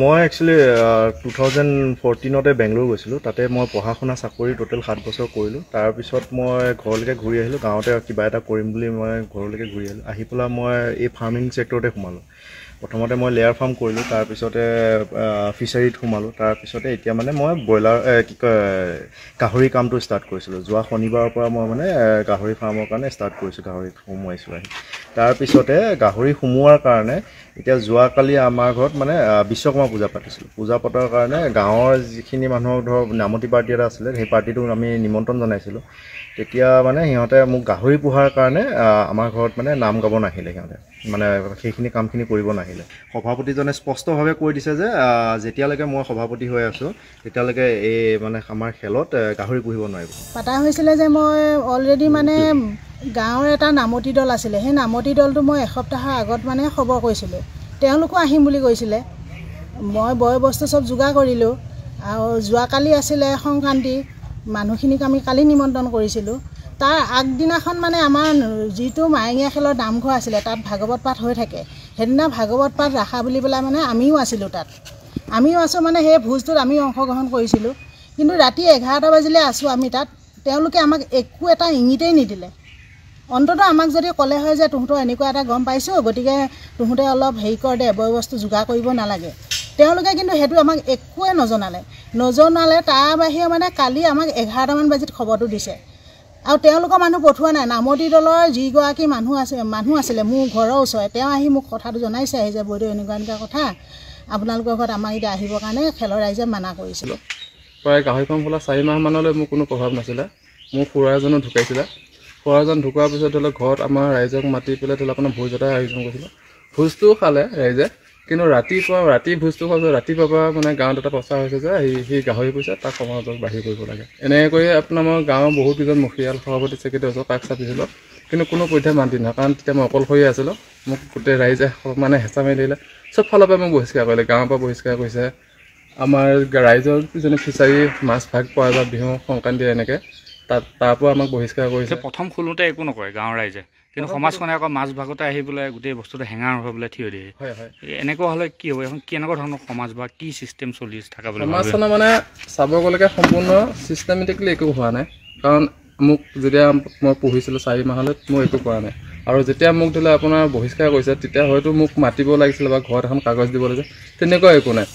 মই actually two thousand ফৰ্টিনতে বেংগলোৰ গৈছিলোঁ তাতে মই পঢ়া শুনা চাকৰি টোটেল সাত বছৰ কৰিলোঁ তাৰপিছত মই ঘৰলৈকে ঘূৰি আহিলোঁ গাঁৱতে কিবা এটা কৰিম বুলি মই ঘৰলৈকে ঘূৰি আহিলোঁ আহি পেলাই মই এই ফাৰ্মিং চেক্টৰতে সোমালোঁ প্ৰথমতে মই লেয়াৰ ফাৰ্ম কৰিলোঁ তাৰপিছতে ফিছাৰীত সোমালোঁ তাৰপিছতে এতিয়া মানে মই ব্ৰইলাৰ কি কয় গাহৰি কামটো ষ্টাৰ্ট কৰিছিলোঁ যোৱা শনিবাৰৰ পৰা মই মানে গাহৰি ফাৰ্মৰ কাৰণে ষ্টাৰ্ট কৰিছোঁ গাহৰিত সোমোৱাইছোঁ আহি তাৰপিছতে গাহৰি সোমোৱাৰ কাৰণে এতিয়া যোৱাকালি আমাৰ ঘৰত মানে বিশ্বকৰ্মা পূজা পাতিছিলোঁ পূজা পতাৰ কাৰণে গাঁৱৰ যিখিনি মানুহক ধৰক নামতি পাৰ্টি এটা আছিলে সেই পাৰ্টিটো আমি নিমন্ত্ৰণ জনাইছিলোঁ তেতিয়া মানে সিহঁতে মোক গাহৰি পোহাৰ কাৰণে আমাৰ ঘৰত মানে নাম গাব নাহিলে সিহঁতে মানে সেইখিনি কামখিনি কৰিব নাহিলে সভাপতিজনে স্পষ্টভাৱে কৈ দিছে যে যেতিয়ালৈকে মই সভাপতি হৈ আছোঁ তেতিয়ালৈকে এই মানে আমাৰ খেলত গাহৰি পুহিব নোৱাৰিব পতা হৈছিলে যে মই অলৰেডি মানে গাঁৱৰ এটা নামতি দল আছিলে সেই নামতি দলটো মই এসপ্তাহৰ আগত মানে খবৰ কৰিছিলোঁ তেওঁলোকো আহিম বুলি কৈছিলে মই বয় বস্তু চব যোগাৰ কৰিলোঁ আৰু যোৱাকালি আছিলে সংক্ৰান্তি মানুহখিনিক আমি কালি নিমন্ত্ৰণ কৰিছিলোঁ তাৰ আগদিনাখন মানে আমাৰ যিটো মায়েঙীয়া খেলৰ নামঘৰ আছিলে তাত ভাগৱত পাঠ হৈ থাকে সেইদিনা ভাগৱত পাঠ ৰাখা বুলি পেলাই মানে আমিও আছিলোঁ তাত আমিও আছোঁ মানে সেই ভোজটোত আমিও অংশগ্ৰহণ কৰিছিলোঁ কিন্তু ৰাতি এঘাৰটা বাজিলে আছোঁ আমি তাত তেওঁলোকে আমাক একো এটা ইঙিতেই নিদিলে অন্ততঃ আমাক যদি ক'লে হয় যে তহঁতৰ এনেকুৱা এটা গম পাইছোঁ গতিকে তোহঁতে অলপ হেৰি কৰ দে বয় বস্তু যোগাৰ কৰিব নালাগে তেওঁলোকে কিন্তু সেইটো আমাক একোৱে নজনালে নজনালে তাৰ বাহিৰে মানে কালি আমাক এঘাৰটামান বাজিত খবৰটো দিছে আৰু তেওঁলোকৰ মানুহ পঠোৱা নাই নামতি দলৰ যিগৰাকী মানুহ আছে মানুহ আছিলে মোৰ ঘৰৰ ওচৰে তেওঁ আহি মোক কথাটো জনাইছে আহি যে বৈদেউ এনেকুৱা এনেকুৱা কথা আপোনালোকৰ ঘৰত আমাক এতিয়া আহিবৰ কাৰণে খেলৰ ৰাইজে মানা কৰিছিলোঁ প্ৰায় গাহৰি ফাৰ্ম খোলা চাৰিমাহমানলৈ মোৰ কোনো প্ৰভাৱ নাছিলে মোৰ খুৰা এজনো ঢুকাইছিলে পৰাজন ঢুকোৱাৰ পিছত ধৰি লওক ঘৰত আমাৰ ৰাইজক মাতি পেলাই ধৰি লওক আপোনাৰ ভোজ এটা আয়োজন কৰিছিলোঁ ভোজটো খালে ৰাইজে কিন্তু ৰাতিপুৱা ৰাতি ভোজটো খোৱাৰ পিছত ৰাতিপুৱাৰ পৰা মানে গাঁৱত এটা প্ৰচাৰ হৈছে যে সেই সেই গাহৰি পইচা তাক সমাজত বাহিৰ কৰিব লাগে এনেকৈ কৰি আপোনাৰ মই গাঁৱৰ বহুতকেইজন মুখীয়াল সভাপতি চেক্ৰেটেৰী কাক চাপিছিলোঁ কিন্তু কোনো মান দি নহয় কাৰণ তেতিয়া মই অকলশৰীয়া আছিলোঁ মোক গোটেই ৰাইজে মানে হেঁচা মাৰি দিলে চব ফালৰ পৰা মোক বহিষ্কাৰ কৰিলে গাঁৱৰ পৰা বহিষ্কাৰ কৰিছে আমাৰ ৰাইজৰ যেনে ফিচাৰী মাছ ভাগ পোৱা বা বিহু সংক্ৰান্তি এনেকৈ তাত তাৰ পৰা আমাক বহিষ্কাৰ কৰিছে প্ৰথম খোলোতে একো নকৰে গাঁৱৰ ৰাইজে কিন্তু সমাজখনে আকৌ মাছ ভাগতে আহি পেলাই গোটেই বস্তুটো হেঙাৰ হৈ পেলাই থিয় দিয়ে হয় হয় এনেকুৱা হ'লে কি হ'ব এখন কেনেকুৱা ধৰণৰ সমাজ বা কি চিষ্টেম চলি থকা বুলি সমাজখনৰ মানে চাব গ'লে সম্পূৰ্ণ চিষ্টেমেটিকেলি একো হোৱা নাই কাৰণ মোক যেতিয়া মই পঢ়িছিলোঁ চাৰি মাহলৈ মই একো কৰা নাই আৰু যেতিয়া মোক ধৰি লওক আপোনাৰ বহিষ্কাৰ কৰিছে তেতিয়া হয়তো মোক মাতিব লাগিছিলে বা ঘৰত এখন কাগজ দিব লাগিছিল তেনেকুৱা একো নাই